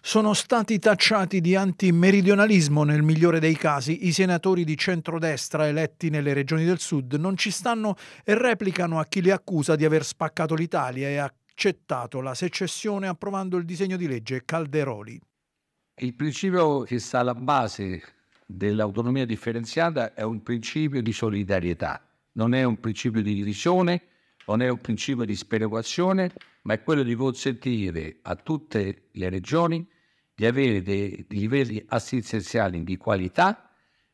Sono stati tacciati di antimeridionalismo nel migliore dei casi. I senatori di centrodestra eletti nelle regioni del sud non ci stanno e replicano a chi li accusa di aver spaccato l'Italia e accettato la secessione approvando il disegno di legge Calderoli. Il principio che sta alla base dell'autonomia differenziata è un principio di solidarietà, non è un principio di divisione, non è un principio di sperequazione, ma è quello di consentire a tutte le regioni di avere dei livelli assistenziali di qualità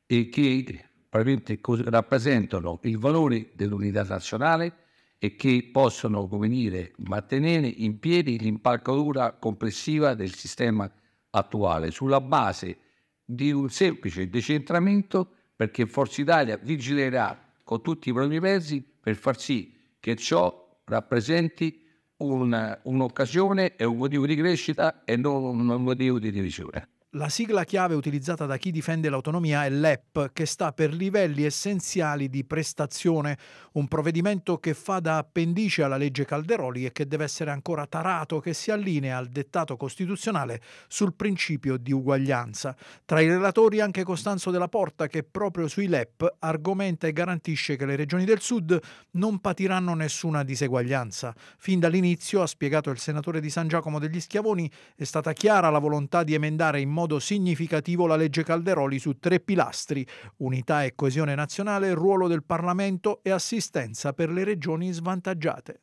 e che probabilmente rappresentano il valore dell'unità nazionale e che possono dire, mantenere in piedi l'impalcatura complessiva del sistema attuale sulla base di un semplice decentramento perché Forza Italia vigilerà con tutti i propri mezzi per far sì che ciò rappresenti una, un'occasione e un motivo di crescita e non un motivo di divisione. La sigla chiave utilizzata da chi difende l'autonomia è l'EP, che sta per livelli essenziali di prestazione, un provvedimento che fa da appendice alla legge Calderoli e che deve essere ancora tarato, che si allinea al dettato costituzionale sul principio di uguaglianza. Tra i relatori anche Costanzo della Porta, che proprio sui LEP argomenta e garantisce che le regioni del Sud non patiranno nessuna diseguaglianza. Fin dall'inizio, ha spiegato il senatore di San Giacomo degli Schiavoni, è stata chiara la volontà di emendare in modo significativo la legge Calderoli su tre pilastri, unità e coesione nazionale, ruolo del Parlamento e assistenza per le regioni svantaggiate.